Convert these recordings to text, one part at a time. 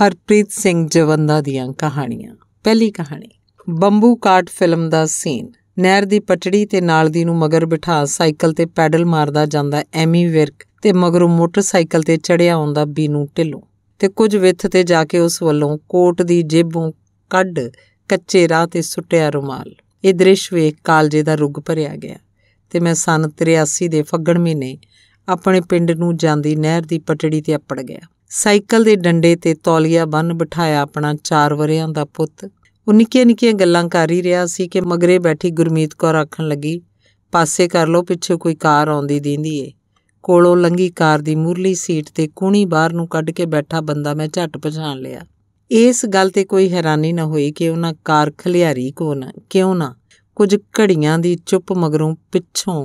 ਹਰਪ੍ਰੀਤ ਸਿੰਘ ਜਵੰਦਾ ਦੀਆਂ ਕਹਾਣੀਆਂ ਪਹਿਲੀ ਕਹਾਣੀ ਬੰਬੂ ਕਾਟ ਫਿਲਮ ਦਾ ਸੀਨ ਨਹਿਰ ਦੀ ਪਟੜੀ ਤੇ ਨਾਲ ਦੀ ਨੂੰ ਮਗਰ ਬਿਠਾ ਸਾਈਕਲ ਤੇ ਪੈਡਲ ਮਾਰਦਾ ਜਾਂਦਾ ਐਮੀ ਵਿਰਕ ਤੇ ਮਗਰੋਂ ਮੋਟਰਸਾਈਕਲ ਤੇ ਚੜਿਆ ਆਉਂਦਾ ਬੀਨੂ ਢਿੱਲੋਂ ਤੇ ਕੁਝ ਵਿੱਥ ਤੇ ਜਾ ਕੇ ਉਸ ਵੱਲੋਂ ਕੋਟ ਦੀ ਜੇਬੋਂ ਕੱਢ ਕੱਚੇ ਰਾਹ ਤੇ ਸੁੱਟਿਆ ਰੁਮਾਲ ਇਹ ਦ੍ਰਿਸ਼ ਵੇਖ ਕਾਲਜੇ ਦਾ ਰੁਗ ਭਰਿਆ ਗਿਆ ਤੇ ਮੈਂ ਸਨ 83 ਦੇ ਫੱਗਣ ਮਹੀਨੇ ਆਪਣੇ ਪਿੰਡ ਨੂੰ ਜਾਂਦੀ ਨਹਿਰ ਦੀ ਪਟੜੀ ਤੇ ਅੱਪੜ ਗਿਆ ਸਾਈਕਲ ਦੇ ਡੰਡੇ ਤੇ ਤੌਲੀਆ ਬੰਨ ਬਿਠਾਇਆ ਆਪਣਾ 4 ਵਰਿਆਂ ਦਾ ਪੁੱਤ ਉਹ ਨਿੱਕੀਆਂ-ਨਿੱਕੀਆਂ ਗੱਲਾਂ ਕਰ ਹੀ ਰਿਹਾ ਸੀ ਕਿ ਮਗਰੇ ਬੈਠੀ ਗੁਰਮੀਤ ਕੌਰ ਆਖਣ ਲੱਗੀ ਪਾਸੇ ਕਰ ਲੋ ਪਿੱਛੇ ਕੋਈ ਕਾਰ ਆਉਂਦੀ ਦੀਂਦੀ ਏ ਕੋਲੋਂ ਲੰਗੀ ਕਾਰ ਦੀ ਮੂਰਲੀ ਸੀਟ ਤੇ ਕੋਣੀ ਬਾਹਰ ਨੂੰ ਕੱਢ ਕੇ ਬੈਠਾ ਬੰਦਾ ਮੈਂ ਝੱਟ ਪਛਾਣ ਲਿਆ ਇਸ ਗੱਲ ਤੇ ਕੋਈ ਹੈਰਾਨੀ ਨਾ ਹੋਈ ਕਿ ਉਹਨਾਂ ਕਾਰ ਖਲਿਆਰੀ ਕੋ ਨਾ ਕਿਉਂ ਨਾ ਕੁਝ ਘੜੀਆਂ ਦੀ ਚੁੱਪ ਮਗਰੋਂ ਪਿੱਛੋਂ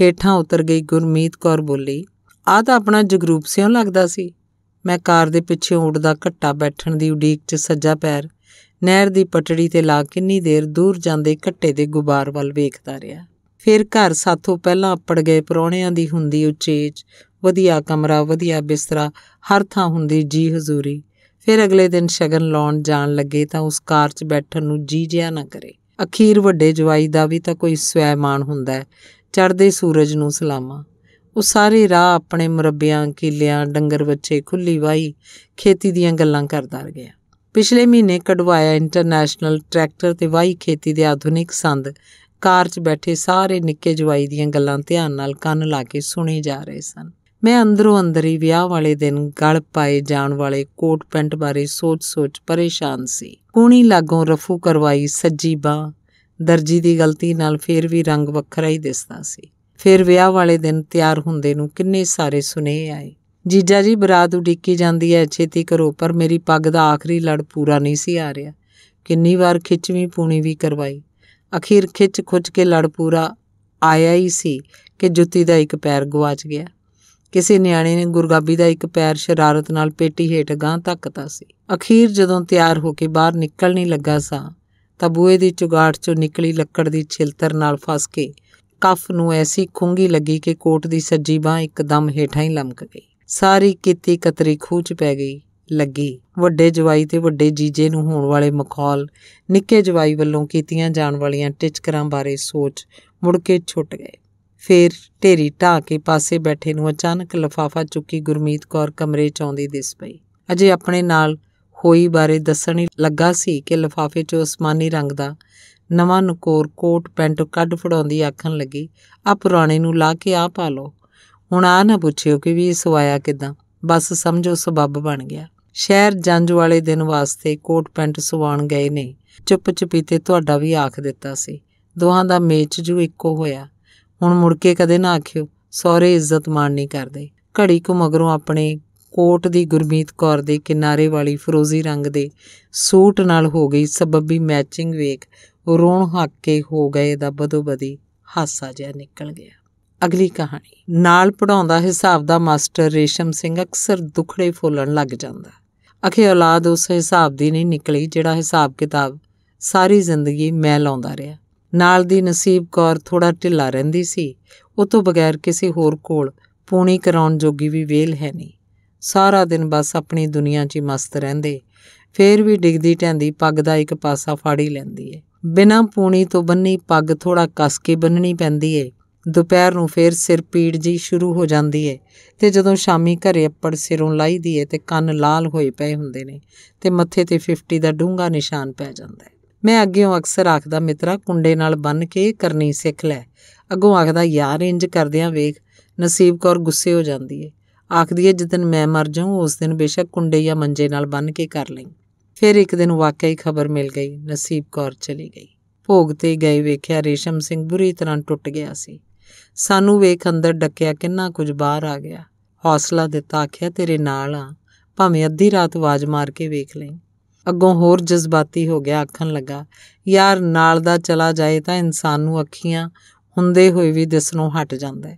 ਹੀਠਾਂ ਉਤਰ ਗਈ ਗੁਰਮੀਤ ਕੌਰ ਬੋਲੀ ਆ ਤਾਂ ਆਪਣਾ ਜਗਰੂਪ ਸਿਉਂ ਲੱਗਦਾ ਸੀ ਮੈਂ ਕਾਰ ਦੇ ਪਿੱਛੇ ਉੱਡਦਾ ਘੱਟਾ ਬੈਠਣ ਦੀ ਉਡੀਕ 'ਚ ਸੱਜਾ ਪੈਰ ਨਹਿਰ ਦੀ ਪਟੜੀ ਤੇ ਲਾ ਕਿੰਨੀ ਦੇਰ ਦੂਰ ਜਾਂਦੇ ਘੱਟੇ ਦੇ ਗੁਬਾਰ ਵੱਲ ਵੇਖਦਾ ਰਿਹਾ ਫਿਰ ਘਰ ਸਾਥੋਂ ਪਹਿਲਾਂ ਅੱਪੜ ਗਏ ਪਰੌਣਿਆਂ ਦੀ ਹੁੰਦੀ ਉਚੇਚ ਵਧੀਆ ਕਮਰਾ ਵਧੀਆ ਬਿਸਤਰਾ ਹਰ ਥਾਂ ਹੁੰਦੀ ਜੀ ਹਜ਼ੂਰੀ ਫਿਰ ਅਗਲੇ ਦਿਨ ਸ਼ਗਨ ਲਾਉਣ ਜਾਣ ਲੱਗੇ ਤਾਂ ਉਸ ਕਾਰ 'ਚ ਬੈਠਣ ਨੂੰ ਜੀ ਜਿਆ ਨਾ ਕਰੇ ਅਖੀਰ ਵੱਡੇ ਜਵਾਈ ਦਾ ਵੀ ਤਾਂ ਕੋਈ ਸਵੈਮਾਨ ਹੁੰਦਾ ਹੈ ਚੜ੍ਹਦੇ ਸੂਰਜ ਨੂੰ ਸਲਾਮਾਂ ਉਹ ਸਾਰੇ ਰਾਹ ਆਪਣੇ ਮੁਰੱਬਿਆਂ ਕਿਲਿਆਂ ਡੰਗਰ ਬੱਚੇ ਖੁੱਲੀ ਵਾਈ ਖੇਤੀ ਦੀਆਂ ਗੱਲਾਂ ਕਰਦਾ ਰਿਹਾ ਪਿਛਲੇ ਮਹੀਨੇ ਕਢਵਾਇਆ ਇੰਟਰਨੈਸ਼ਨਲ ਟਰੈਕਟਰ ਤੇ ਵਾਈ ਖੇਤੀ ਦੇ ਆਧੁਨਿਕ ਸੰਦ ਕਾਰ 'ਚ ਬੈਠੇ ਸਾਰੇ ਨਿੱਕੇ ਜਵਾਈ ਦੀਆਂ ਗੱਲਾਂ ਧਿਆਨ ਨਾਲ ਕੰਨ ਲਾ ਕੇ ਸੁਣੇ ਜਾ ਰਹੇ ਸਨ ਮੈਂ ਅੰਦਰੋਂ ਅੰਦਰ ਹੀ ਵਿਆਹ ਵਾਲੇ ਦਿਨ ਗਲ ਪਾਏ ਜਾਣ ਵਾਲੇ ਕੋਟ ਪੈਂਟ ਬਾਰੇ ਸੋਚ-ਸੋਚ ਪਰੇਸ਼ਾਨ ਸੀ ਕੋਣੀ ਲਾਗੋਂ ਰਫੂ ਕਰਵਾਈ ਸੱਜੀ ਬਾਹ ਦਰਜੀ ਦੀ ਗਲਤੀ ਨਾਲ ਫੇਰ ਵੀ ਰੰਗ ਵੱਖਰਾ ਹੀ ਦਿਸਦਾ ਸੀ ਫਿਰ ਵਿਆਹ ਵਾਲੇ ਦਿਨ ਤਿਆਰ ਹੁੰਦੇ ਨੂੰ ਕਿੰਨੇ ਸਾਰੇ ਸੁਨੇਹੇ ਆਏ ਜੀਜਾ ਜੀ ਬਰਾਤ ਉਡੀਕੀ ਜਾਂਦੀ ਐ ਛੇਤੀ ਕਰੋ ਪਰ ਮੇਰੀ ਪੱਗ ਦਾ ਆਖਰੀ ਲੜ ਪੂਰਾ ਨਹੀਂ ਸੀ ਆ ਰਿਹਾ ਕਿੰਨੀ ਵਾਰ ਖਿੱਚਵੀਂ ਪੂਣੀ ਵੀ ਕਰਵਾਈ ਅਖੀਰ ਖਿੱਚ ਖੁੱਚ ਕੇ ਲੜ ਪੂਰਾ ਆਇਆ ਹੀ ਸੀ ਕਿ ਜੁੱਤੀ ਦਾ ਇੱਕ ਪੈਰ ਗਵਾਚ ਗਿਆ ਕਿਸੇ ਨਿਆਣੇ ਨੇ ਗੁਰਗਾਬੀ ਦਾ ਇੱਕ ਪੈਰ ਸ਼ਰਾਰਤ ਨਾਲ ਪੇਟੀ ਹੇਠ ਗਾਂ ਧੱਕਤਾ ਸੀ ਅਖੀਰ ਜਦੋਂ ਤਿਆਰ ਹੋ ਕੇ ਬਾਹਰ ਨਿਕਲਣੀ ਲੱਗਾ ਸਾਂ ਤਾਂ ਬੂਏ ਦੀ ਚੁਗਾੜ ਚੋਂ ਨਿਕਲੀ ਲੱਕੜ ਦੀ ਛਿਲਤਰ ਨਾਲ ਫਸ ਕੇ ਕਫ ਨੂੰ ਐਸੀ ਖੁੰਗੀ ਲੱਗੀ ਕਿ ਕੋਟ ਦੀ ਸੱਜੀ ਬਾਹ ਇੱਕਦਮ ਹੇਠਾਂ ਹੀ ਲਮਕ ਗਈ ਸਾਰੀ ਕੀਤੀ ਕਤਰੀ ਖੂਚ ਪੈ ਗਈ ਲੱਗੀ ਵੱਡੇ ਜਵਾਈ ਤੇ ਵੱਡੇ ਜੀਜੇ ਨੂੰ ਹੋਣ ਵਾਲੇ ਮਖੌਲ ਨਿੱਕੇ ਜਵਾਈ ਵੱਲੋਂ ਕੀਤੀਆਂ ਜਾਣ ਵਾਲੀਆਂ ਟਿਚਕਰਾਂ ਬਾਰੇ ਸੋਚ ਮੁੜ ਕੇ ਛੁੱਟ ਗਏ ਫੇਰ ਢੇਰੀ ਢਾ ਕੇ ਪਾਸੇ ਬੈਠੇ ਨੂੰ ਅਚਾਨਕ ਲਫਾਫਾ ਚੁੱਕੀ ਗੁਰਮੀਤ ਕੌਰ ਕਮਰੇ ਚ ਆਉਂਦੀ ਦਿਸ ਪਈ ਅਜੇ ਆਪਣੇ ਨਾਲ ਹੋਈ ਬਾਰੇ ਦੱਸਣ ਹੀ ਲੱਗਾ ਸੀ ਕਿ ਲਫਾਫੇ 'ਚ ਉਸਮਾਨੀ ਰੰਗ ਦਾ ਨਵਾਂ ਨਕੋਰ ਕੋਟ ਪੈਂਟ ਕੱਢ ਫੜਾਉਂਦੀ ਆਖਣ ਲੱਗੀ ਆ ਪੁਰਾਣੇ ਨੂੰ ਲਾ ਕੇ ਆ ਪਾ ਲਓ ਹੁਣ ਆ ਨਾ ਪੁੱਛਿਓ ਕਿ ਵੀ ਸਵਾਇਆ ਕਿਦਾਂ ਬਸ ਸਮਝੋ ਸਬੱਬ ਬਣ ਗਿਆ ਸ਼ਹਿਰ ਜੰਜ ਵਾਲੇ ਦਿਨ ਵਾਸਤੇ ਕੋਟ ਪੈਂਟ ਸਵਾਣ ਗਏ ਨੇ ਚੁੱਪ ਚੁਪੀਤੇ ਤੁਹਾਡਾ ਵੀ ਆਖ ਦਿੱਤਾ ਸੀ ਦੋਹਾਂ ਦਾ ਮੇਚ ਜੂ ਇੱਕੋ ਹੋਇਆ ਹੁਣ ਮੁੜ ਕੇ ਕਦੇ ਨਾ ਆਖਿਓ ਸੌਰੇ ਇੱਜ਼ਤ ਮਾਣ ਨਹੀਂ ਕਰਦੇ ਘੜੀ ਕੁ ਮਗਰੋਂ ਆਪਣੇ ਕੋਟ ਦੀ ਗੁਰਮੀਤ ਕੌਰ ਦੇ ਕਿਨਾਰੇ ਵਾਲੀ ਫਿਰੋਜ਼ੀ ਰੰਗ ਦੇ ਸੂਟ ਨਾਲ ਹੋ ਗਈ ਸਬੱਬੀ ਮੈਚਿੰਗ ਵੇਖ ਰੋਣ ਕੇ ਹੋ ਗਏ ਦਾ ਬਦੋਬਦੀ ਹਾਸਾ ਜਿਹਾ ਨਿਕਲ ਗਿਆ ਅਗਲੀ ਕਹਾਣੀ ਨਾਲ ਪੜਾਉਂਦਾ ਹਿਸਾਬ ਦਾ ਮਾਸਟਰ ਰੇਸ਼ਮ ਸਿੰਘ ਅਕਸਰ ਦੁਖੜੇ ਫੋਲਣ ਲੱਗ ਜਾਂਦਾ ਅਖੇ ਔਲਾਦ ਉਸ ਹਿਸਾਬ ਦੀ ਨਹੀਂ ਨਿਕਲੀ ਜਿਹੜਾ ਹਿਸਾਬ ਕਿਤਾਬ ਸਾਰੀ ਜ਼ਿੰਦਗੀ ਮੈਂ ਲਾਉਂਦਾ ਰਿਹਾ ਨਾਲ ਦੀ ਨਸੀਬ ਕੌਰ ਥੋੜਾ ਢਿੱਲਾ ਰਹਿੰਦੀ ਸੀ ਉਹ ਤੋਂ ਬਗੈਰ ਕਿਸੇ ਹੋਰ ਕੋਲ ਪੂਣੀ ਕਰਾਉਣ ਜੋਗੀ ਵੀ ਵੇਲ ਹੈ ਨਹੀਂ ਸਾਰਾ ਦਿਨ ਬਸ ਆਪਣੀ ਦੁਨੀਆ 'ਚ ਹੀ ਮਸਤ ਰਹਿੰਦੇ ਫੇਰ ਵੀ ਡਿਗਦੀ ਟੈਂਦੀ ਪੱਗ ਦਾ ਇੱਕ ਪਾਸਾ ਫਾੜੀ ਲੈਂਦੀ ਏ ਬਿਨਾਂ ਪੂਣੀ ਤੋਂ ਬੰਨੀ ਪੱਗ ਥੋੜਾ ਕੱਸ ਕੇ ਬੰਨਣੀ ਪੈਂਦੀ ਏ ਦੁਪਹਿਰ ਨੂੰ ਫੇਰ ਸਿਰ ਪੀੜ ਜੀ ਸ਼ੁਰੂ ਹੋ ਜਾਂਦੀ ਏ ਤੇ ਜਦੋਂ ਸ਼ਾਮੀ ਘਰੇ ਅੱਪੜ ਸਿਰੋਂ ਲਾਈਦੀ ਏ ਤੇ ਕੰਨ ਲਾਲ ਹੋਏ ਪਏ ਹੁੰਦੇ ਨੇ ਤੇ ਮੱਥੇ ਤੇ 50 ਦਾ ਡੂੰਘਾ ਨਿਸ਼ਾਨ ਪੈ ਜਾਂਦਾ ਹੈ ਮੈਂ ਅੱਗਿਓਂ ਅਕਸਰ ਆਖਦਾ ਮਿੱਤਰਾ ਕੁੰਡੇ ਨਾਲ ਬੰਨ ਕੇ ਕਰਨੀ ਸਿੱਖ ਲੈ ਅੱਗੋਂ ਆਖਦਾ ਯਾਰ ਇੰਜ ਕਰਦਿਆਂ ਵੇਖ ਨਸੀਬ ਕੌਰ ਗੁੱਸੇ ਹੋ ਜਾਂਦੀ ਏ ਆਖਦੀ ਏ ਜਿੱਦਨ ਮੈਂ ਮਰ ਜਾਉਂ ਉਸ ਦਿਨ ਬੇਸ਼ੱਕ ਕੁੰਡੇ ਜਾਂ ਮੰਜੇ ਨਾਲ ਬੰਨ ਕੇ ਕਰ ਲਈ ਫਿਰ ਇੱਕ ਦਿਨ ਵਾਕਈ ਖਬਰ ਮਿਲ ਗਈ ਨਸੀਬ ਕੌਰ ਚਲੀ ਗਈ ਭੋਗ ਤੇ ਗਏ ਵੇਖਿਆ ਰੇਸ਼ਮ ਸਿੰਘ ਬੁਰੀ ਤਰ੍ਹਾਂ ਟੁੱਟ ਗਿਆ ਸੀ ਸਾਨੂੰ ਵੇਖ ਅੰਦਰ ਡੱਕਿਆ ਕਿੰਨਾ ਕੁਝ ਬਾਹਰ ਆ ਗਿਆ ਹੌਸਲਾ ਦਿੱਤਾ ਆਖਿਆ ਤੇਰੇ ਨਾਲ ਆ ਭਾਵੇਂ ਅੱਧੀ ਰਾਤ ਆਵਾਜ਼ ਮਾਰ ਕੇ ਵੇਖ ਲਈ ਅੱਗੋਂ ਹੋਰ ਜਜ਼ਬਾਤੀ ਹੋ ਗਿਆ ਆਖਣ ਲੱਗਾ ਯਾਰ ਨਾਲ ਦਾ ਚਲਾ ਜਾਏ ਤਾਂ ਇਨਸਾਨ ਨੂੰ ਅੱਖੀਆਂ ਹੁੰਦੇ ਹੋਏ ਵੀ ਦਿਸਣੋਂ ਹਟ ਜਾਂਦਾ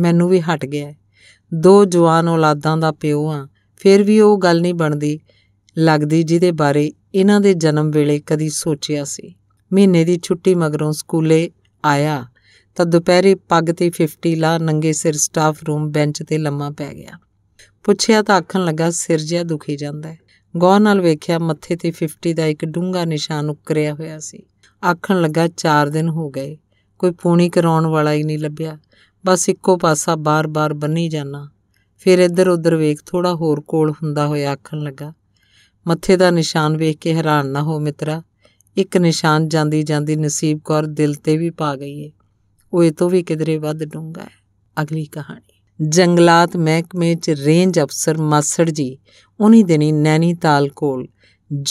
ਮੈਨੂੰ ਵੀ ਹਟ ਗਿਆ ਦੋ ਜਵਾਨ ਔਲਾਦਾਂ ਦਾ ਪਿਓ ਆ ਫਿਰ ਵੀ ਉਹ ਗੱਲ ਨਹੀਂ ਬਣਦੀ ਲੱਗਦੀ ਜਿਹਦੇ ਬਾਰੇ ਇਹਨਾਂ ਦੇ ਜਨਮ ਵੇਲੇ ਕਦੀ ਸੋਚਿਆ ਸੀ ਮਹੀਨੇ ਦੀ ਛੁੱਟੀ ਮਗਰੋਂ ਸਕੂਲੇ ਆਇਆ ਤਾਂ ਦੁਪਹਿਰੇ ਪੱਗ ਤੇ 50 ਲਾ ਨੰਗੇ ਸਿਰ ਸਟਾਫ ਰੂਮ ਬੈਂਚ ਤੇ ਲੰਮਾ ਪੈ ਗਿਆ ਪੁੱਛਿਆ ਤਾਂ ਆਖਣ ਲੱਗਾ ਸਿਰ ਜਿਆ ਦੁਖੀ ਜਾਂਦਾ ਹੈ ਗੌਰ ਨਾਲ ਵੇਖਿਆ ਮੱਥੇ ਤੇ 50 ਦਾ ਇੱਕ ਡੂੰਗਾ ਨਿਸ਼ਾਨ ਉੱਕਰਿਆ ਹੋਇਆ ਸੀ ਆਖਣ ਲੱਗਾ 4 ਦਿਨ ਹੋ ਗਏ ਕੋਈ ਪੂਣੀ ਕਰਾਉਣ ਵਾਲਾ ਹੀ ਨਹੀਂ ਲੱਭਿਆ ਬਸ ਇੱਕੋ ਪਾਸਾ ਬਾਰ-ਬਾਰ ਬੰਨੀ ਜਾਣਾ ਫਿਰ ਇੱਧਰ ਉੱਧਰ ਵੇਖ ਥੋੜਾ ਹੋਰ ਕੋਲ ਹੁੰਦਾ ਹੋਇਆ ਆਖਣ ਲੱਗਾ ਮੱਥੇ ਦਾ ਨਿਸ਼ਾਨ ਵੇਖ ਕੇ ਹੈਰਾਨ ਨਾ ਹੋ ਮਿੱਤਰਾ ਇੱਕ ਨਿਸ਼ਾਨ ਜਾਂਦੀ ਜਾਂਦੀ ਨਸੀਬ ਕੌਰ ਦਿਲ ਤੇ ਵੀ ਪਾ ਗਈ ਏ ਉਹ ਇਹ ਤੋਂ ਵੀ ਕਿਧਰੇ ਵੱਧ ਡੂੰਗਾ ਹੈ ਅਗਲੀ ਕਹਾਣੀ ਜੰਗਲਾਤ ਮਹਿਕਮੇ 'ਚ ਰੇਂਜ ਅਫਸਰ ਮਾਸੜ ਜੀ ਉਨੀ ਦਿਨੀ ਨੈਨੀਤਾਲ ਕੋਲ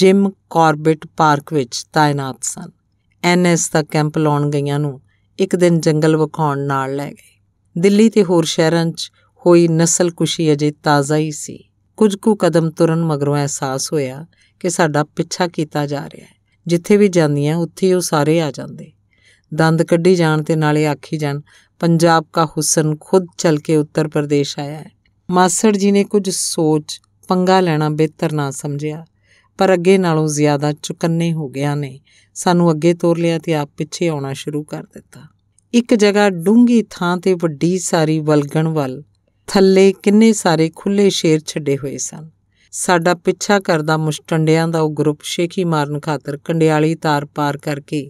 ਜਿਮ ਕਾਰਬਿਟ ਪਾਰਕ ਵਿੱਚ ਤਾਇਨਾਤ ਸਨ ਐਨਐਸ ਦਾ ਕੈਂਪ ਲਾਉਣ ਗਈਆਂ ਨੂੰ ਇੱਕ ਦਿਨ ਜੰਗਲ ਵਿਖਾਉਣ ਨਾਲ ਲੈ ਗਏ ਦਿੱਲੀ ਤੇ ਹੋਰ ਸ਼ਹਿਰਾਂ 'ਚ ਹੋਈ ਖੁਸ਼ੀ ਅਜੇ ਤਾਜ਼ਾ ਹੀ ਸੀ ਕੁਝ ਕੁ ਕਦਮ ਤੁਰਨ ਮਗਰੋਂ ਅਹਿਸਾਸ ਹੋਇਆ ਕਿ ਸਾਡਾ ਪਿੱਛਾ ਕੀਤਾ ਜਾ ਰਿਹਾ ਹੈ ਜਿੱਥੇ ਵੀ ਜਾਂਦੀਆਂ ਉੱਥੇ ਉਹ ਸਾਰੇ ਆ ਜਾਂਦੇ ਦੰਦ ਕੱਢੀ ਜਾਣ ਤੇ ਨਾਲੇ ਆਖੀ ਜਾਣ ਪੰਜਾਬ ਦਾ ਹੁਸਨ ਖੁਦ ਚੱਲ ਕੇ ਉੱਤਰ ਪ੍ਰਦੇਸ਼ ਆਇਆ ਹੈ ਮਾਸੜ ਜੀ ਨੇ ਕੁਝ ਸੋਚ ਪੰਗਾ ਲੈਣਾ ਬਿਹਤਰ ਨਾ ਸਮਝਿਆ ਪਰ ਅੱਗੇ ਨਾਲੋਂ ਜ਼ਿਆਦਾ ਚੁਕੰਨੇ ਹੋ ਗਿਆ ਨੇ ਸਾਨੂੰ ਅੱਗੇ ਤੋਰ ਲਿਆ ਤੇ ਆਪ ਪਿੱਛੇ ਆਉਣਾ ਸ਼ੁਰੂ ਕਰ ਦਿੱਤਾ ਇੱਕ ਜਗ੍ਹਾ ਡੂੰਗੀ ਥਾਂ ਤੇ ਵੱਡੀ ਸਾਰੀ ਵਲਗਣ ਵੱਲ ਥੱਲੇ ਕਿੰਨੇ ਸਾਰੇ ਖੁੱਲੇ ਸ਼ੇਰ ਛੱਡੇ ਹੋਏ ਸਨ ਸਾਡਾ ਪਿੱਛਾ ਕਰਦਾ ਮੁਸ਼ਟੰਡਿਆਂ ਦਾ ਉਹ ਗਰੁੱਪ ਸ਼ੇਖੀ ਮਾਰਨ ਖਾਤਰ ਕੰਡਿਆਲੀ ਤਾਰ ਪਾਰ ਕਰਕੇ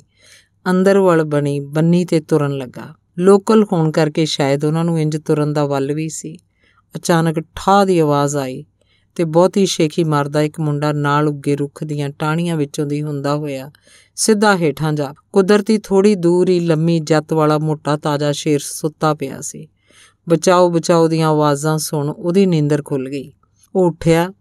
ਅੰਦਰ ਵੱਲ ਬਣੀ ਬੰਨੀ ਤੇ ਤੁਰਨ ਲੱਗਾ ਲੋਕਲ ਹੋਣ ਕਰਕੇ ਸ਼ਾਇਦ ਉਹਨਾਂ ਨੂੰ ਇੰਜ ਤੁਰਨ ਦਾ ਵੱਲ ਵੀ ਸੀ ਅਚਾਨਕ ਠਾਹ ਦੀ ਆਵਾਜ਼ ਆਈ ਤੇ ਬਹੁਤੀ ਸ਼ੇਖੀ ਮਾਰਦਾ ਇੱਕ ਮੁੰਡਾ ਨਾਲ ਉੱਗੇ ਰੁੱਖ ਦੀਆਂ ਟਾਹਣੀਆਂ ਵਿੱਚੋਂ ਦੀ ਹੁੰਦਾ ਹੋਇਆ ਸਿੱਧਾ ਹੇਠਾਂ ਜਾ ਕੁਦਰਤੀ ਥੋੜੀ ਦੂਰ ਹੀ ਲੰਮੀ ਜੱਤ ਵਾਲਾ ਮੋਟਾ ਤਾਜ਼ਾ ਸ਼ੇਰ ਸੁੱਤਾ ਪਿਆ ਸੀ ਬਚਾਓ ਬਚਾਓ ਦੀਆਂ ਆਵਾਜ਼ਾਂ ਸੁਣ ਉਹਦੀ ਨੀਂਦਰ ਖੁੱਲ ਗਈ ਉਹ ਉੱਠਿਆ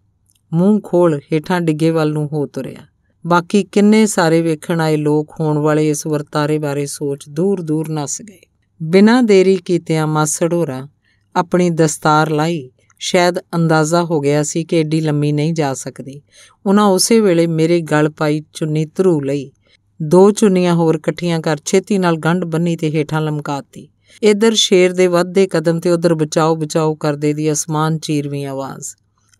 ਮੂੰਹ ਖੋਲ ਹੇਠਾਂ ਡਿੱਗੇ ਵੱਲ ਨੂੰ ਹੋ ਤੁਰਿਆ ਬਾਕੀ ਕਿੰਨੇ ਸਾਰੇ ਵੇਖਣ ਆਏ ਲੋਕ ਹੋਣ ਵਾਲੇ ਇਸ ਵਰਤਾਰੇ ਬਾਰੇ ਸੋਚ ਦੂਰ-ਦੂਰ ਨਸ ਗਏ ਬਿਨਾਂ ਦੇਰੀ ਕੀਤਿਆਂ ਮਾਸੜੋਰਾ ਆਪਣੀ ਦਸਤਾਰ ਲਾਈ ਸ਼ਾਇਦ ਅੰਦਾਜ਼ਾ ਹੋ ਗਿਆ ਸੀ ਕਿ ਏਡੀ ਲੰਮੀ ਨਹੀਂ ਜਾ ਸਕਦੀ ਉਹਨਾਂ ਉਸੇ ਵੇਲੇ ਮੇਰੇ ਗਲ ਪਾਈ ਚੁੰਨੀ ਧਰੂ ਲਈ ਦੋ ਚੁੰਨੀਆਂ ਹੋਰ ਇਕੱਠੀਆਂ ਕਰ ਛੇਤੀ ਨਾਲ ਗੰਢ ਬੰਨੀ ਤੇ ਹੇਠਾਂ ਲਮਕਾਤੀ ਇਧਰ ਸ਼ੇਰ ਦੇ ਵੱਧਦੇ ਕਦਮ ਤੇ ਉਧਰ ਬਚਾਓ ਬਚਾਓ ਕਰਦੇ ਦੀ ਅਸਮਾਨ ਚੀਰਵੀ ਆਵਾਜ਼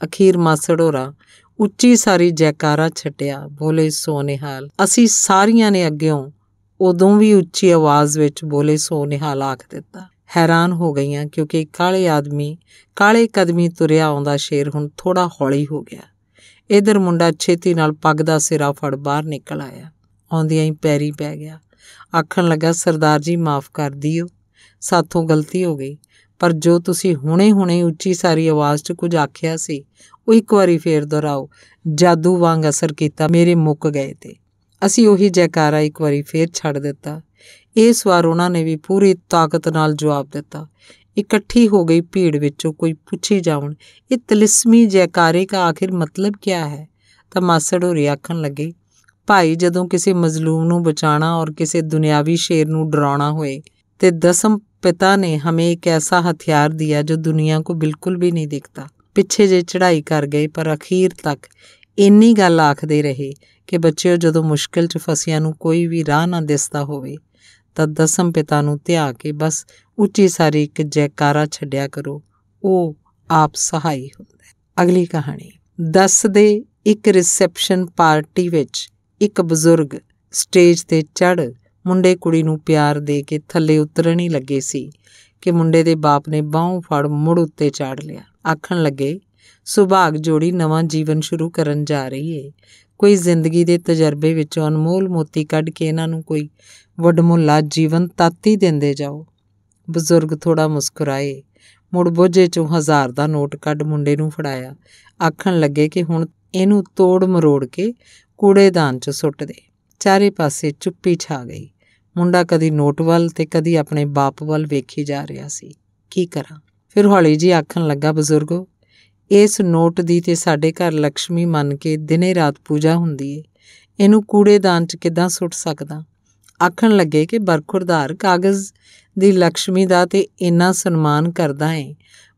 ਅਖੀਰ ਮਾਸੜ ਹੋਰਾ ਉੱਚੀ ਸਾਰੀ ਜੈਕਾਰਾ ਛਟਿਆ ਬੋਲੇ ਸੋਨਿਹਾਲ ਅਸੀਂ ਸਾਰੀਆਂ ਨੇ ਅੱਗਿਓਂ ਉਦੋਂ ਵੀ ਉੱਚੀ ਆਵਾਜ਼ ਵਿੱਚ ਬੋਲੇ ਸੋਨਿਹਾਲ ਆਖ ਦਿੱਤਾ ਹੈਰਾਨ ਹੋ ਗਈਆਂ ਕਿਉਂਕਿ ਕਾਲੇ ਆਦਮੀ ਕਾਲੇ ਕਦਮੀ ਤੁਰਿਆ ਆਉਂਦਾ ਸ਼ੇਰ ਹੁਣ ਥੋੜਾ ਹੌਲੀ ਹੋ ਗਿਆ ਇਧਰ ਮੁੰਡਾ ਛੇਤੀ ਨਾਲ ਪੱਗ ਦਾ ਸਿਰਾ ਫੜ ਬਾਹਰ ਨਿਕਲ ਆਇਆ ਆਉਂਦਿਆਂ ਹੀ ਪੈਰੀ ਪੈ ਗਿਆ ਆਖਣ ਲੱਗਾ ਸਰਦਾਰ ਜੀ ਮਾਫ ਕਰ ਦਿਓ ਸਾਥੋਂ ਗਲਤੀ ਹੋ ਗਈ ਪਰ ਜੋ ਤੁਸੀਂ ਹੁਣੇ-ਹੁਣੇ ਉੱਚੀ ਸਾਰੀ ਆਵਾਜ਼ 'ਚ ਕੁਝ ਆਖਿਆ ਸੀ ਉਹ ਇੱਕ ਵਾਰੀ ਫੇਰ ਦੁਹਰਾਓ ਜਾਦੂ ਵਾਂਗ ਅਸਰ ਕੀਤਾ ਮੇਰੇ ਮੁੱਕ ਗਏ ਤੇ ਅਸੀਂ ਉਹੀ ਜੈਕਾਰਾ ਇੱਕ ਵਾਰੀ ਫੇਰ ਛੱਡ ਦਿੱਤਾ ਇਸ ਵਾਰ ਉਹਨਾਂ ਨੇ ਵੀ ਪੂਰੀ ਤਾਕਤ ਨਾਲ ਜਵਾਬ ਦਿੱਤਾ ਇਕੱਠੀ ਹੋ ਗਈ ਭੀੜ ਵਿੱਚੋਂ ਕੋਈ ਪੁੱਛੀ ਜਾਵਣ ਇਹ ਤਲਿਸਮੀ ਜੈਕਾਰੇ ਦਾ ਆਖਿਰ ਮਤਲਬ ਕੀ ਹੈ ਤਾਂ ਮਾਸੜ ਹੋਰੀ ਆਖਣ ਲੱਗੇ ਭਾਈ ਜਦੋਂ ਕਿਸੇ ਮਜ਼ਲੂਮ ਨੂੰ ਬਚਾਣਾ ਔਰ ਕਿਸੇ ਦੁਨਿਆਵੀ ਸ਼ੇਰ ਨੂੰ ਡਰਾਉਣਾ ਹੋਏ ਤੇ ਦਸਮ ਪਿਤਾ ਨੇ ਹਮੇ ਇੱਕ ਐਸਾ ਹਥਿਆਰ ਦਿਆ ਜੋ ਦੁਨੀਆ ਕੋ ਬਿਲਕੁਲ ਵੀ ਨਹੀਂ ਦਿਖਤਾ ਪਿੱਛੇ ਜੇ ਚੜਾਈ ਕਰ ਗਏ ਪਰ ਅਖੀਰ ਤੱਕ ਇੰਨੀ ਗੱਲ ਆਖਦੇ ਰਹੇ ਕਿ ਬੱਚਿਓ ਜਦੋਂ ਮੁਸ਼ਕਲ 'ਚ ਫਸਿਆ ਨੂੰ ਕੋਈ ਵੀ ਰਾਹ ਨਾ ਦਿਸਦਾ ਹੋਵੇ ਤਾਂ ਦਸਮ ਪਿਤਾ ਨੂੰ ਧਿਆ ਕੇ ਬਸ ਉੱਚੀ ਸਾਰੀ ਇੱਕ ਜੈਕਾਰਾ ਛੱਡਿਆ ਕਰੋ ਉਹ ਆਪ ਸਹਾਈ ਹੁੰਦਾ ਹੈ ਅਗਲੀ ਕਹਾਣੀ ਦਸ ਦੇ ਇੱਕ ਰਿਸੈਪਸ਼ਨ ਪਾਰਟੀ ਵਿੱਚ ਇੱਕ ਬਜ਼ੁਰਗ ਸਟੇਜ ਤੇ ਚੜ੍ਹ ਮੁੰਡੇ ਕੁੜੀ ਨੂੰ ਪਿਆਰ ਦੇ ਕੇ ਥੱਲੇ ਉਤਰਨ ਹੀ ਲੱਗੇ ਸੀ ਕਿ ਮੁੰਡੇ ਦੇ ਬਾਪ ਨੇ ਬਾਹ ਫੜ ਮੁੜ ਉੱਤੇ ਚਾੜ ਲਿਆ ਆਖਣ ਲੱਗੇ ਸੁਭਾਗ ਜੋੜੀ ਨਵਾਂ ਜੀਵਨ ਸ਼ੁਰੂ ਕਰਨ ਜਾ ਰਹੀ ਏ ਕੋਈ ਜ਼ਿੰਦਗੀ ਦੇ ਤਜਰਬੇ ਵਿੱਚੋਂ ਅਨਮੋਲ ਮੋਤੀ ਕੱਢ ਕੇ ਇਹਨਾਂ ਨੂੰ ਕੋਈ ਵੱਡਮੁੱਲਾ ਜੀਵਨ ਤਾਤੀ ਦਿੰਦੇ ਜਾਓ ਬਜ਼ੁਰਗ ਥੋੜਾ ਮੁਸਕਰਾਏ ਮੁੜ ਬੋਝੇ ਚੋਂ ਹਜ਼ਾਰ ਦਾ ਨੋਟ ਕੱਢ ਮੁੰਡੇ ਨੂੰ ਫੜਾਇਆ ਆਖਣ ਲੱਗੇ ਕਿ ਹੁਣ ਇਹਨੂੰ ਤੋੜ ਮਰੋੜ ਕੇ ਕੂੜੇਦਾਨ 'ਚ ਸੁੱਟ ਦੇ ਚਾਰੇ ਪਾਸੇ ਚੁੱਪੀ ਛਾ ਗਈ ਮੁੰਡਾ ਕਦੀ ਨੋਟ ਵੱਲ ਤੇ ਕਦੀ ਆਪਣੇ ਬਾਪ ਵੱਲ ਵੇਖੀ ਜਾ ਰਿਹਾ ਸੀ ਕੀ ਕਰਾਂ ਫਿਰ ਹੌਲੀ ਜੀ ਆਖਣ ਲੱਗਾ ਬਜ਼ੁਰਗੋ ਇਸ ਨੋਟ ਦੀ ਤੇ ਸਾਡੇ ਘਰ ਲక్ష్ਮੀ ਮੰਨ ਕੇ ਦਿਨੇ ਰਾਤ ਪੂਜਾ ਹੁੰਦੀ ਏ ਇਹਨੂੰ ਕੂੜੇਦਾਨ 'ਚ ਕਿਦਾਂ ਸੁੱਟ ਸਕਦਾ ਆਖਣ ਲੱਗੇ ਕਿ ਬਰਖੁਰਦਾਰ ਕਾਗਜ਼ ਦੀ ਲక్ష్ਮੀ ਦਾ ਤੇ ਇੰਨਾ ਸਨਮਾਨ ਕਰਦਾ ਏ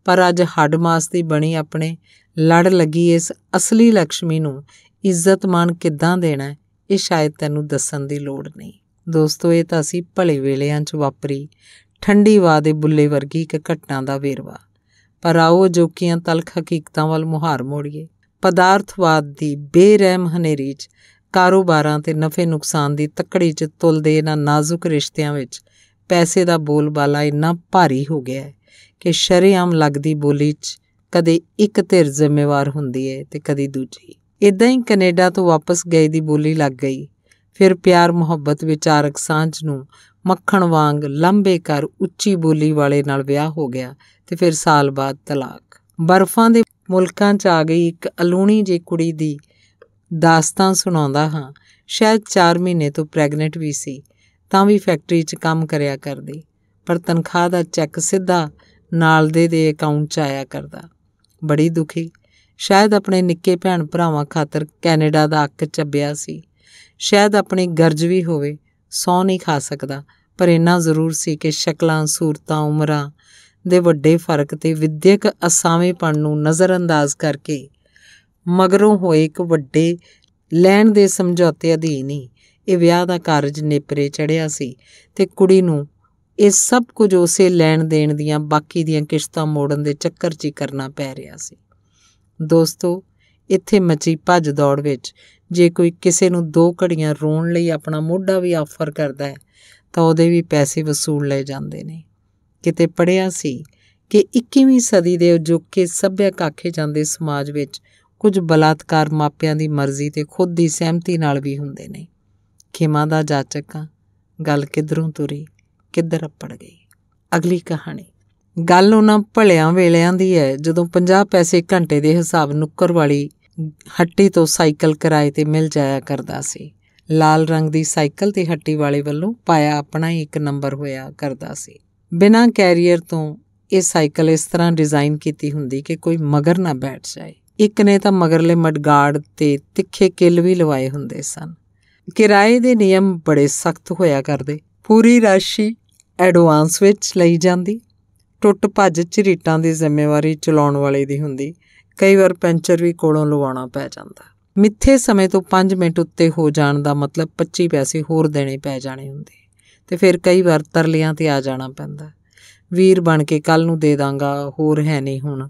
ਪਰ ਅੱਜ ਹੱਡ ਮਾਸ ਦੀ ਬਣੀ ਆਪਣੇ ਲੜ ਲੱਗੀ ਇਸ ਅਸਲੀ ਲక్ష్ਮੀ ਨੂੰ ਇੱਜ਼ਤ ਮਾਨ ਕਿੱਦਾਂ ਦੇਣਾ ਇਹ ਸ਼ਾਇਦ ਤੈਨੂੰ ਦੱਸਣ ਦੀ ਲੋੜ ਨਹੀਂ ਦੋਸਤੋ ਇਹ ਤਾਂ ਅਸੀਂ ਭਲੇ ਵੇਲਿਆਂ 'ਚ ਵਾਪਰੀ ਠੰਡੀ ਵਾ ਦੇ ਬੁੱਲੇ ਵਰਗੀ ਇੱਕ ਘਟਨਾ ਦਾ ਵੇਰਵਾ ਪਰ ਆਓ ਜੋਕੀਆਂ ਤਲਖ ਹਕੀਕਤਾਂ ਵੱਲ ਮੁਹਾਰ ਮੋੜੀਏ ਪਦਾਰਥਵਾਦ ਦੀ ਬੇਰਹਿਮ ਹਨੇਰੀ 'ਚ ਕਾਰੋਬਾਰਾਂ ਤੇ ਨਫੇ ਨੁਕਸਾਨ ਦੀ ਤੱਕੜੀ 'ਚ ਤੁਲਦੇ ਇਹਨਾਂ ਨਾਜ਼ੁਕ ਰਿਸ਼ਤਿਆਂ ਵਿੱਚ ਪੈਸੇ ਦਾ ਬੋਲਬਾਲਾ ਇੰਨਾ ਭਾਰੀ ਹੋ ਗਿਆ ਹੈ ਕਿ ਸ਼ਰੇਆਮ ਲੱਗਦੀ ਬੋਲੀ 'ਚ ਕਦੇ ਇੱਕ ਧਿਰ ਜ਼ਿੰਮੇਵਾਰ ਹੁੰਦੀ ਹੈ ਤੇ ਕਦੀ ਦੂਜੀ ਇਦਾਂ ਹੀ ਕੈਨੇਡਾ ਤੋਂ ਵਾਪਸ ਗਏ ਦੀ ਬੋਲੀ ਲੱਗ ਗਈ ਫਿਰ ਪਿਆਰ ਮੁਹੱਬਤ ਵਿਚਾਰਕ ਸਾਂਝ ਨੂੰ ਮੱਖਣ ਵਾਂਗ ਲੰਬੇ ਕਰ ਉੱਚੀ ਬੋਲੀ ਵਾਲੇ ਨਾਲ ਵਿਆਹ ਹੋ ਗਿਆ ਤੇ ਫਿਰ ਸਾਲ ਬਾਅਦ ਤਲਾਕ ਬਰਫਾਂ ਦੇ ਮੁਲਕਾਂ 'ਚ ਆ ਗਈ ਇੱਕ ਅਲੂਣੀ ਜੀ ਕੁੜੀ ਦੀ ਦਾਸਤਾਂ ਸੁਣਾਉਂਦਾ ਹਾਂ ਸ਼ਾਇਦ 4 ਮਹੀਨੇ ਤੋਂ ਪ੍ਰੈਗਨੈਂਟ ਵੀ ਸੀ ਤਾਂ ਵੀ ਫੈਕਟਰੀ 'ਚ ਕੰਮ ਕਰਿਆ ਕਰਦੀ ਪਰ ਤਨਖਾਹ ਦਾ ਚੈੱਕ ਸਿੱਧਾ ਨਾਲ ਦੇ ਦੇ ਅਕਾਊਂਟ 'ਚ ਆਇਆ ਕਰਦਾ ਬੜੀ ਦੁਖੀ ਸ਼ਾਇਦ ਆਪਣੇ ਨਿੱਕੇ ਭੈਣ ਭਰਾਵਾਂ ਖਾਤਰ ਕੈਨੇਡਾ ਦਾ ਅੱਕ ਚੱਬਿਆ ਸੀ ਸ਼ਾਇਦ ਆਪਣੀ ਗਰਜ ਵੀ ਹੋਵੇ ਸੌ ਨਹੀਂ ਖਾ ਸਕਦਾ ਪਰ ਇੰਨਾ ਜ਼ਰੂਰ ਸੀ ਕਿ ਸ਼ਕਲਾਂ ਸੂਰਤਾਂ ਉਮਰਾਂ ਦੇ ਵੱਡੇ ਫਰਕ ਤੇ ਵਿਦਿਅਕ ਅਸਾਵੇਂਪਣ ਨੂੰ ਨਜ਼ਰਅੰਦਾਜ਼ ਕਰਕੇ ਮਗਰੋਂ ਹੋਏ ਇੱਕ ਵੱਡੇ ਲੈਣ ਦੇ ਸਮਝੌਤੇ ਅਧੀਨ ਹੀ ਇਹ ਵਿਆਹ ਦਾ ਕਾਰਜ ਨੇਪਰੇ ਚੜਿਆ ਸੀ ਤੇ ਕੁੜੀ ਨੂੰ ਇਹ ਸਭ ਕੁਝ ਉਸੇ ਲੈਣ ਦੇਣ ਦੀਆਂ ਬਾਕੀ ਦੀਆਂ ਕਿਸ਼ਤਾਂ ਮੋੜਨ ਦੇ ਚੱਕਰ 'ਚ ਹੀ ਕਰਨਾ ਪੈ ਰਿਹਾ ਸੀ ਦੋਸਤੋ ਇੱਥੇ ਮਚੀ ਭੱਜ ਦੌੜ ਵਿੱਚ ਜੇ ਕੋਈ ਕਿਸੇ ਨੂੰ ਦੋ ਘੜੀਆਂ ਰੋਣ ਲਈ ਆਪਣਾ ਮੋਢਾ ਵੀ ਆਫਰ ਕਰਦਾ ਹੈ ਤਾਂ ਉਹਦੇ ਵੀ ਪੈਸੇ ਵਸੂਲ ਲਏ ਜਾਂਦੇ ਨੇ ਕਿਤੇ ਪੜਿਆ ਸੀ ਕਿ 21ਵੀਂ ਸਦੀ ਦੇ ਉਜੋਕੇ ਸੱਭਿਅਕ ਆਖੇ ਜਾਂਦੇ ਸਮਾਜ ਵਿੱਚ ਕੁਝ ਬਲਾਤਕਾਰ ਮਾਪਿਆਂ ਦੀ ਮਰਜ਼ੀ ਤੇ ਖੁਦ ਦੀ ਸਹਿਮਤੀ ਨਾਲ ਵੀ ਹੁੰਦੇ ਨੇ ਖਿਮਾ ਦਾ ਜਾਚਕ ਗੱਲ ਕਿਧਰੋਂ ਤੁਰੀ ਕਿੱਧਰ ਅੱਪੜ ਗਈ ਅਗਲੀ ਕਹਾਣੀ ਗੱਲ ਉਹਨਾਂ ਭਲਿਆਂ ਵੇਲਿਆਂ ਦੀ ਹੈ ਜਦੋਂ 50 ਪੈਸੇ ਘੰਟੇ ਦੇ ਹਿਸਾਬ ਨੁੱਕਰ ਵਾਲੀ ਹੱਟੀ ਤੋਂ ਸਾਈਕਲ ਕਿਰਾਏ ਤੇ ਮਿਲ ਜਾਇਆ ਕਰਦਾ ਸੀ ਲਾਲ ਰੰਗ ਦੀ ਸਾਈਕਲ ਤੇ ਹੱਟੀ ਵਾਲੇ ਵੱਲੋਂ ਪਾਇਆ ਆਪਣਾ ਹੀ ਇੱਕ ਨੰਬਰ ਹੋਇਆ ਕਰਦਾ ਸੀ ਬਿਨਾ ਕੈਰੀਅਰ ਤੋਂ ਇਹ ਸਾਈਕਲ ਇਸ ਤਰ੍ਹਾਂ ਡਿਜ਼ਾਈਨ ਕੀਤੀ ਹੁੰਦੀ ਕਿ ਕੋਈ ਮਗਰ ਨਾ ਬੈਠ ਜਾਏ ਇੱਕ ਨੇ ਤਾਂ ਮਗਰਲੇ ਮਡਗਾੜ ਤੇ ਤਿੱਖੇ ਕਿੱਲ ਵੀ ਲਵਾਏ ਹੁੰਦੇ ਸਨ ਕਿਰਾਏ ਦੇ ਨਿਯਮ ਬੜੇ ਸਖਤ ਹੋਇਆ ਕਰਦੇ ਪੂਰੀ ਰਾਸ਼ੀ ਐਡਵਾਂਸ ਵਿੱਚ ਲਈ ਜਾਂਦੀ ਟੁੱਟ ਭੱਜ ਝਰੀਟਾਂ ਦੀ ਜ਼ਿੰਮੇਵਾਰੀ ਚਲਾਉਣ ਵਾਲੇ ਦੀ ਹੁੰਦੀ ਕਈ ਵਾਰ ਪੈਂਚਰ ਵੀ ਕੋਲੋਂ ਲਵਾਉਣਾ ਪੈ ਜਾਂਦਾ ਮਿੱਥੇ ਸਮੇਂ ਤੋਂ 5 ਮਿੰਟ ਉੱਤੇ ਹੋ ਜਾਣ ਦਾ ਮਤਲਬ 25 ਪੈਸੇ ਹੋਰ ਦੇਣੇ ਪੈ ਜਾਣੇ ਹੁੰਦੇ ਤੇ ਫਿਰ ਕਈ ਵਾਰ ਤਰਲਿਆਂ ਤੇ ਆ ਜਾਣਾ ਪੈਂਦਾ ਵੀਰ ਬਣ ਕੇ ਕੱਲ ਨੂੰ ਦੇ ਦਾਂਗਾ ਹੋਰ ਹੈ ਨਹੀਂ ਹੁਣ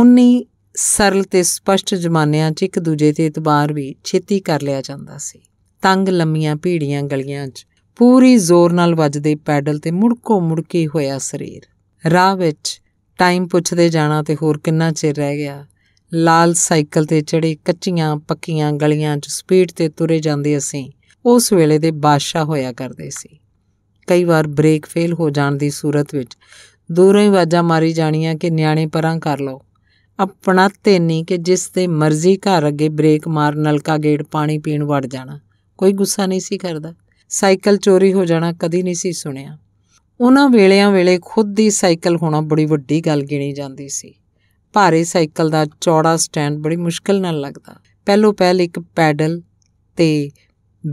ਉਨੀ ਸਰਲ ਤੇ ਸਪਸ਼ਟ ਜਮਾਨਿਆਂ 'ਚ ਇੱਕ ਦੂਜੇ ਤੇ ਇਤਬਾਰ ਵੀ ਛੇਤੀ ਕਰ ਲਿਆ ਜਾਂਦਾ ਸੀ ਤੰਗ ਲੰਮੀਆਂ ਭੀੜੀਆਂ ਗਲੀਆਂ 'ਚ ਪੂਰੀ ਜ਼ੋਰ ਨਾਲ ਵੱਜਦੇ ਪੈਡਲ ਤੇ ਮੁੜਕੋ ਮੁੜਕੀ ਹੋਇਆ ਸਰੀਰ ਰਾਹ ਵਿੱਚ ਟਾਈਮ ਪੁੱਛਦੇ ਜਾਣਾ ਤੇ ਹੋਰ ਕਿੰਨਾ ਚਿਰ ਰਹਿ ਗਿਆ ਲਾਲ ਸਾਈਕਲ ਤੇ ਚੜੇ ਕੱਚੀਆਂ ਪੱਕੀਆਂ ਗਲੀਆਂ 'ਚ ਸਪੀਡ ਤੇ ਤੁਰੇ ਜਾਂਦੇ ਅਸੀਂ ਉਸ ਵੇਲੇ ਦੇ ਬਾਦਸ਼ਾਹ ਹੋਇਆ ਕਰਦੇ ਸੀ ਕਈ ਵਾਰ ਬ੍ਰੇਕ ਫੇਲ ਹੋ ਜਾਣ ਦੀ ਸੂਰਤ ਵਿੱਚ ਦੂਰੋਂ ਹੀ ਵਾਜਾਂ ਮਾਰੀ ਜਾਣੀਆਂ ਕਿ ਨਿਆਣੇ ਪਰਾਂ ਕਰ ਲਓ ਆਪਣਾ ਤੇ ਨਹੀਂ ਕਿ ਜਿਸ ਤੇ ਮਰਜ਼ੀ ਘਰ ਅੱਗੇ ਬ੍ਰੇਕ ਮਾਰ ਨਲਕਾ ਗੇੜ ਪਾਣੀ ਪੀਣ ਵੜ ਜਾਣਾ ਕੋਈ ਗੁੱਸਾ ਨਹੀਂ ਸੀ ਕਰਦਾ ਸਾਈਕਲ ਚੋਰੀ ਹੋ ਜਾਣਾ ਕਦੀ ਨਹੀਂ ਸੀ ਸੁਣਿਆ ਉਹਨਾਂ ਵੇਲਿਆਂ ਵੇਲੇ ਖੁਦ ਦੀ ਸਾਈਕਲ ਹੋਣਾ ਬੜੀ ਵੱਡੀ ਗੱਲ ਗਿਣੀ ਜਾਂਦੀ ਸੀ ਭਾਰੇ ਸਾਈਕਲ ਦਾ ਚੌੜਾ ਸਟੈਂਡ ਬੜੀ ਮੁਸ਼ਕਲ ਨਾਲ ਲੱਗਦਾ ਪਹਿਲੋ ਪਹਿਲ ਇੱਕ ਪੈਡਲ ਤੇ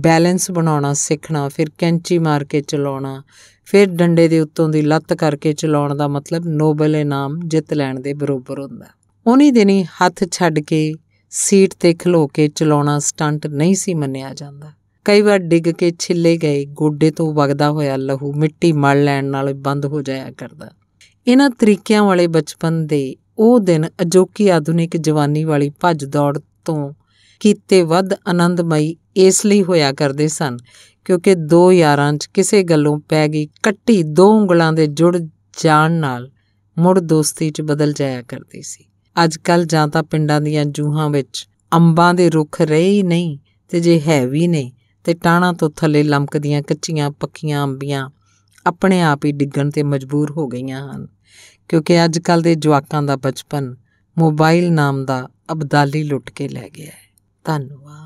ਬੈਲੈਂਸ ਬਣਾਉਣਾ ਸਿੱਖਣਾ ਫਿਰ ਕੈਂਚੀ ਮਾਰ ਕੇ ਚਲਾਉਣਾ ਫਿਰ ਡੰਡੇ ਦੇ ਉੱਤੋਂ ਦੀ ਲੱਤ ਕਰਕੇ ਚਲਾਉਣ ਦਾ ਮਤਲਬ ਨੋਬਲ ਇਨਾਮ ਜਿੱਤ ਲੈਣ ਦੇ ਬਰਾਬਰ ਹੁੰਦਾ ਉਹਨੇ ਦਿਨੀ ਹੱਥ ਛੱਡ ਕੇ ਸੀਟ ਤੇ ਖਲੋ ਕੇ ਚਲਾਉਣਾ ਸਟੰਟ ਨਹੀਂ ਸੀ ਮੰਨਿਆ ਜਾਂਦਾ ਕਈ ਵਾਰ ਡਿੱਗ ਕੇ ਛਿੱਲੇ ਗਏ ਗੋਡੇ ਤੋਂ ਵਗਦਾ ਹੋਇਆ ਲਹੂ ਮਿੱਟੀ ਮਲ ਲੈਣ ਨਾਲ ਬੰਦ ਹੋ ਜਾਇਆ ਕਰਦਾ ਇਹਨਾਂ ਤਰੀਕਿਆਂ ਵਾਲੇ ਬਚਪਨ ਦੇ ਉਹ ਦਿਨ ਅਜੋਕੀ ਆਧੁਨਿਕ ਜਵਾਨੀ ਵਾਲੀ ਭੱਜ ਦੌੜ ਤੋਂ ਕੀਤੇ ਵੱਧ ਆਨੰਦਮਈ ਇਸ ਲਈ ਹੋਇਆ ਕਰਦੇ ਸਨ ਕਿਉਂਕਿ ਦੋ ਯਾਰਾਂ 'ਚ ਕਿਸੇ ਗੱਲੋਂ ਪੈ ਗਈ ਕੱਟੀ ਦੋ ਉਂਗਲਾਂ ਦੇ ਜੁੜ ਜਾਣ ਨਾਲ ਮੁੜ ਦੋਸਤੀ 'ਚ ਬਦਲ ਜਾਇਆ ਕਰਦੀ ਸੀ ਅੱਜ ਕੱਲ ਜਾਂ ਤਾਂ ਪਿੰਡਾਂ ਦੀਆਂ ਜੂਹਾਂ ਵਿੱਚ ਅੰਬਾਂ ਦੇ ਰੁੱਖ ਰਹੇ ਹੀ ਨਹੀਂ ਤੇ ਜੇ ਹੈ ਵੀ ਨੇ ਤੇ ਟਾਣਾ ਤੋਂ ਥੱਲੇ ਲਮਕਦੀਆਂ ਕੱਚੀਆਂ ਪੱਕੀਆਂ ਅੰਬੀਆਂ ਆਪਣੇ ਆਪ ਹੀ ਡਿੱਗਣ ਤੇ ਮਜਬੂਰ ਹੋ ਗਈਆਂ ਹਨ ਕਿਉਂਕਿ ਅੱਜ ਕੱਲ ਦੇ ਜਵਾਕਾਂ ਦਾ ਬਚਪਨ ਮੋਬਾਈਲ ਨਾਮ ਦਾ ਅਬਦਾਲੀ ਲੁੱਟ ਕੇ ਲੈ ਗਿਆ ਹੈ ਧੰਨਵਾਦ